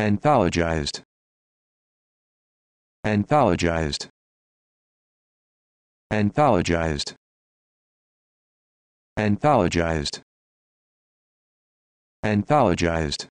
anthologized anthologized anthologized anthologized anthologized